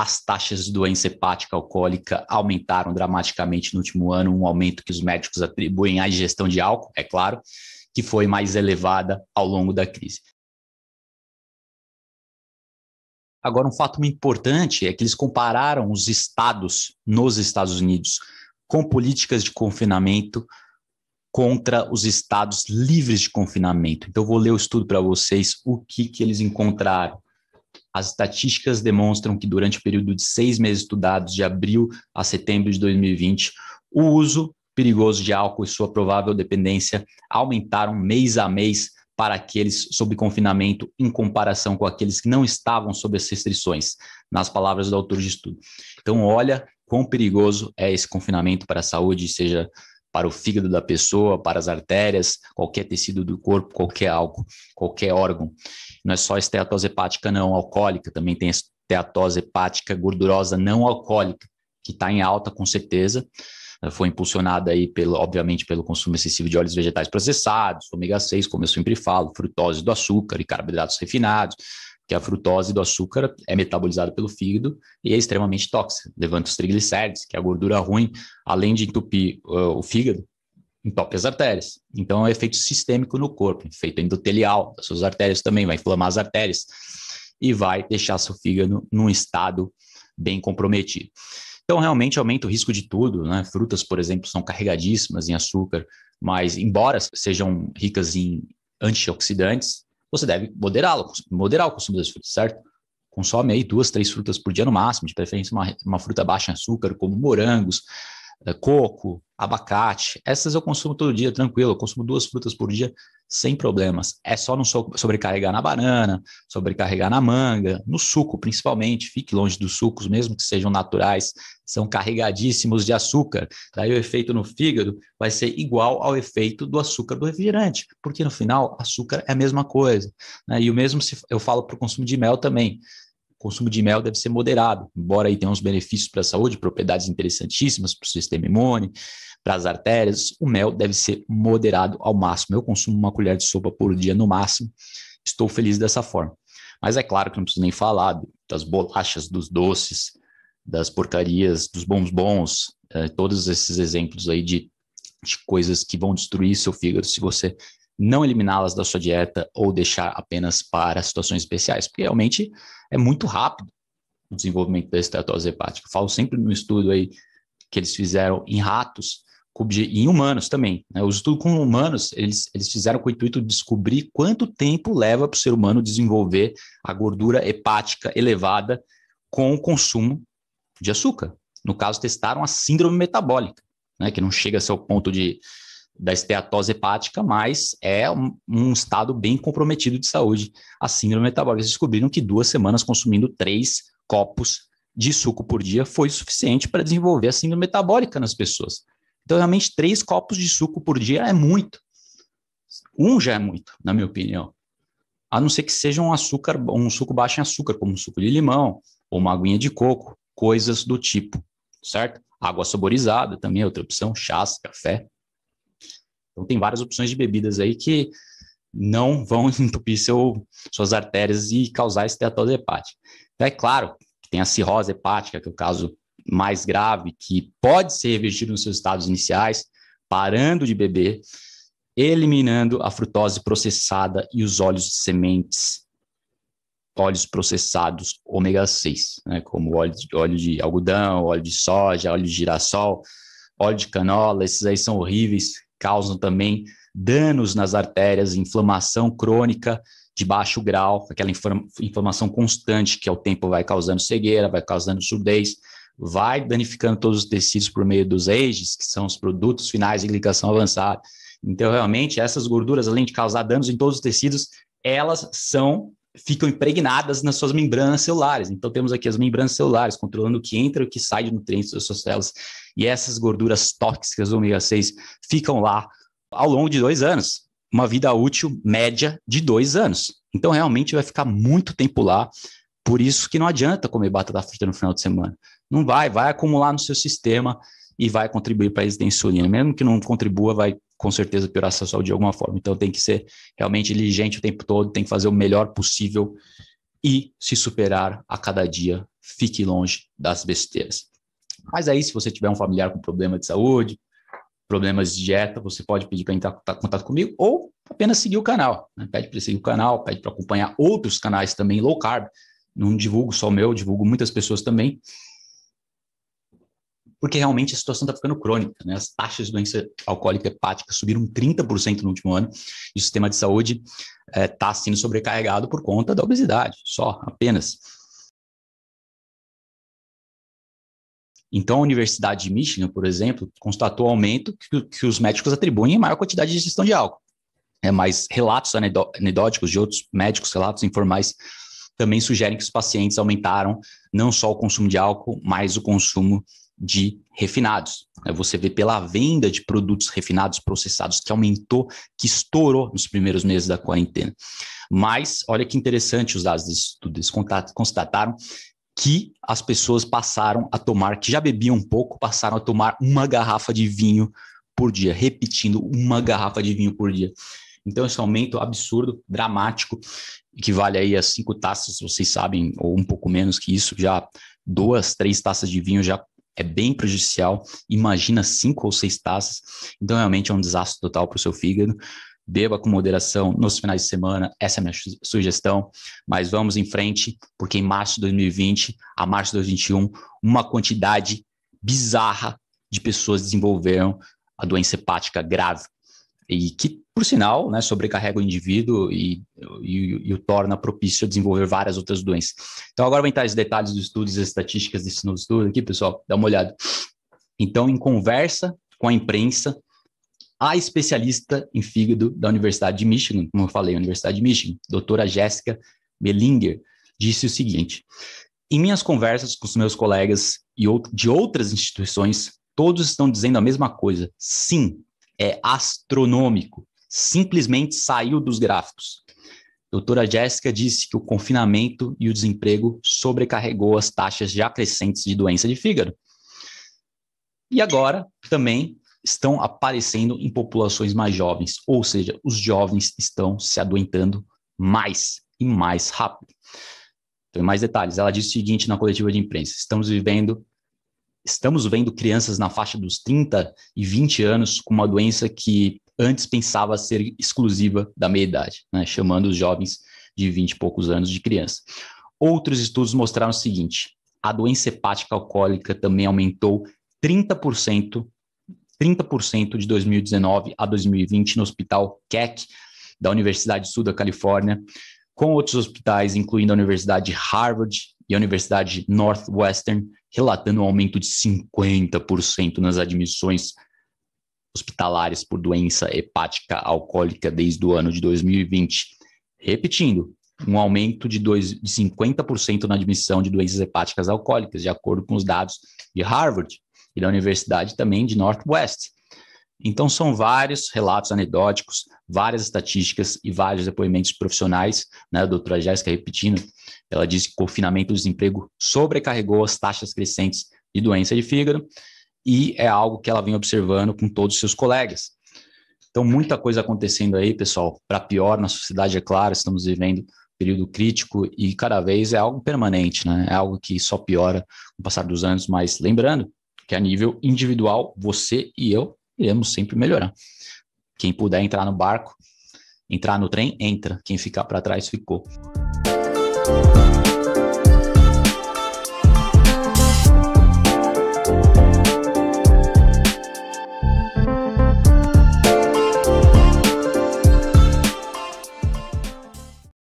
As taxas de doença hepática alcoólica aumentaram dramaticamente no último ano, um aumento que os médicos atribuem à ingestão de álcool, é claro, que foi mais elevada ao longo da crise. Agora, um fato muito importante é que eles compararam os estados nos Estados Unidos com políticas de confinamento contra os estados livres de confinamento. Então, vou ler o estudo para vocês, o que, que eles encontraram. As estatísticas demonstram que durante o período de seis meses estudados, de abril a setembro de 2020, o uso perigoso de álcool e sua provável dependência aumentaram mês a mês para aqueles sob confinamento em comparação com aqueles que não estavam sob as restrições, nas palavras do autor de estudo. Então, olha quão perigoso é esse confinamento para a saúde, seja para o fígado da pessoa, para as artérias, qualquer tecido do corpo, qualquer álcool, qualquer órgão. Não é só esteatose hepática não alcoólica, também tem esteatose hepática gordurosa não alcoólica, que está em alta com certeza, foi impulsionada aí, pelo, obviamente, pelo consumo excessivo de óleos vegetais processados, ômega 6, como eu sempre falo, frutose do açúcar e carboidratos refinados, que a frutose do açúcar é metabolizada pelo fígado e é extremamente tóxica. Levanta os triglicérides, que é a gordura ruim, além de entupir uh, o fígado, entope as artérias. Então, é um efeito sistêmico no corpo, efeito endotelial das suas artérias também, vai inflamar as artérias e vai deixar seu fígado num estado bem comprometido. Então, realmente aumenta o risco de tudo, né? Frutas, por exemplo, são carregadíssimas em açúcar, mas embora sejam ricas em antioxidantes, você deve moderá-lo, moderar o consumo das frutas, certo? Consome aí duas, três frutas por dia no máximo, de preferência uma, uma fruta baixa em açúcar, como morangos, eh, coco, abacate. Essas eu consumo todo dia, tranquilo. Eu consumo duas frutas por dia sem problemas. É só não sobrecarregar na banana, sobrecarregar na manga, no suco principalmente. Fique longe dos sucos, mesmo que sejam naturais, são carregadíssimos de açúcar. Daí tá o efeito no fígado vai ser igual ao efeito do açúcar do refrigerante, porque no final açúcar é a mesma coisa. Né? E o mesmo se eu falo para o consumo de mel também consumo de mel deve ser moderado, embora aí tenha uns benefícios para a saúde, propriedades interessantíssimas para o sistema imune, para as artérias, o mel deve ser moderado ao máximo. Eu consumo uma colher de sopa por dia no máximo, estou feliz dessa forma. Mas é claro que não preciso nem falar das bolachas, dos doces, das porcarias, dos bombons, eh, todos esses exemplos aí de, de coisas que vão destruir seu fígado se você não eliminá-las da sua dieta ou deixar apenas para situações especiais, porque realmente é muito rápido o desenvolvimento da estetose hepática. Eu falo sempre no estudo aí que eles fizeram em ratos e em humanos também. Né? Os estudos com humanos, eles, eles fizeram com o intuito de descobrir quanto tempo leva para o ser humano desenvolver a gordura hepática elevada com o consumo de açúcar. No caso, testaram a síndrome metabólica, né? que não chega a ser o ponto de, da esteatose hepática, mas é um, um, estado bem comprometido de saúde, a síndrome metabólica. Eles descobriram que duas semanas consumindo três copos de suco por dia foi suficiente para desenvolver a síndrome metabólica nas pessoas. Então, realmente, três copos de suco por dia é muito. Um já é muito, na minha opinião. A não ser que seja um açúcar, um suco baixo em açúcar, como um suco de limão ou uma aguinha de coco, coisas do tipo, certo? Água saborizada também é outra opção, chás, café, então tem várias opções de bebidas aí que não vão entupir seu, suas artérias e causar esteatose hepática. Então, é claro que tem a cirrose hepática, que é o caso mais grave, que pode ser revertido nos seus estados iniciais, parando de beber, eliminando a frutose processada e os óleos de sementes, óleos processados ômega 6, né, como óleo de, óleo de algodão, óleo de soja, óleo de girassol, óleo de canola, esses aí são horríveis, causam também danos nas artérias, inflamação crônica de baixo grau, aquela inflamação constante que ao é tempo vai causando cegueira, vai causando surdez, vai danificando todos os tecidos por meio dos AGEs, que são os produtos finais de glicação avançada. Então, realmente, essas gorduras, além de causar danos em todos os tecidos, elas são ficam impregnadas nas suas membranas celulares. Então, temos aqui as membranas celulares controlando o que entra e o que sai de nutrientes das suas células. E essas gorduras tóxicas ômega 6 ficam lá ao longo de dois anos. Uma vida útil média de dois anos. Então, realmente vai ficar muito tempo lá. Por isso que não adianta comer batata frita no final de semana. Não vai, vai acumular no seu sistema e vai contribuir para a resistência à insulina. Mesmo que não contribua, vai com certeza piorar a sua saúde de alguma forma. Então tem que ser realmente diligente o tempo todo, tem que fazer o melhor possível e se superar a cada dia. Fique longe das besteiras. Mas aí, se você tiver um familiar com problema de saúde, problemas de dieta, você pode pedir para entrar em contato comigo ou apenas seguir o canal. Né? Pede para seguir o canal, pede para acompanhar outros canais também low carb. Não divulgo só o meu, divulgo muitas pessoas também porque realmente a situação está ficando crônica. Né? As taxas de doença alcoólica hepática subiram 30% no último ano, e o sistema de saúde está eh, é, sendo sobrecarregado por conta da obesidade, só, apenas. Então, a Universidade de Michigan, por exemplo, constatou aumento que, que os médicos atribuem em maior quantidade de ingestão de álcool. É, mas relatos anedóticos de outros médicos, relatos informais, também sugerem que os pacientes aumentaram não só o consumo de álcool, mas o consumo de refinados. Né, você vê pela venda de produtos refinados, processados, que aumentou, que estourou nos primeiros meses da quarentena. Mas olha que interessante os dados desse estudo, eles constataram que as pessoas passaram a tomar, que já bebiam um pouco, passaram a tomar uma garrafa de vinho por dia, repetindo, uma garrafa de vinho por dia. Então, esse aumento absurdo, dramático, equivale aí a cinco taças, vocês sabem, ou um pouco menos que isso, já duas, três taças de vinho já é bem prejudicial. Imagina cinco ou seis taças. Então, realmente é um desastre total para o seu fígado. Beba com moderação nos finais de semana, essa é a minha sugestão. Mas vamos em frente, porque em março de 2020 a março de 2021, uma quantidade bizarra de pessoas desenvolveram a doença hepática grave e que, por sinal, né, sobrecarrega o indivíduo e, e, e, o torna propício a desenvolver várias outras doenças. Então, agora vem estar os detalhes dos estudos e estatísticas desse novo estudo aqui, pessoal, dá uma olhada. Então, em conversa com a imprensa, a especialista em fígado da Universidade de Michigan, como eu falei, Universidade de Michigan, doutora Jéssica Bellinger, disse o seguinte: Em minhas conversas com os meus colegas e de outras instituições, todos estão dizendo a mesma coisa. Sim, é astronômico, simplesmente saiu dos gráficos. Doutora Jéssica disse que o confinamento e o desemprego sobrecarregou as taxas já crescentes de doença de fígado. E agora também estão aparecendo em populações mais jovens, ou seja, os jovens estão se adoentando mais e mais rápido. Então, mais detalhes. Ela disse o seguinte na coletiva de imprensa: estamos vivendo estamos vendo crianças na faixa dos 30 e 20 anos com uma doença que antes pensava ser exclusiva da meia-idade, né, chamando os jovens de 20 e poucos anos de criança. Outros estudos mostraram o seguinte: a doença hepática alcoólica também aumentou 30%, 30% de 2019 a 2020 no Hospital Keck da Universidade Sul da Califórnia, com outros hospitais, incluindo a Universidade Harvard e a Universidade Northwestern, relatando um aumento de 50% nas admissões hospitalares por doença hepática alcoólica desde o ano de 2020. Repetindo, um aumento de, dois, de 50% na admissão de doenças hepáticas alcoólicas, de acordo com os dados de Harvard e da Universidade também de Northwest. Então, são vários relatos anedóticos, várias estatísticas e vários depoimentos profissionais, né, doutora Jéssica repetindo, ela diz que o confinamento e o desemprego sobrecarregou as taxas crescentes de doença de fígado e é algo que ela vem observando com todos os seus colegas. Então, muita coisa acontecendo aí, pessoal, para pior na sociedade, é claro, estamos vivendo um período crítico e cada vez é algo permanente, né? É algo que só piora com o passar dos anos, mas lembrando que a nível individual, você e eu iremos sempre melhorar. Quem puder entrar no barco, entrar no trem, entra. Quem ficar para trás, ficou. Thank you.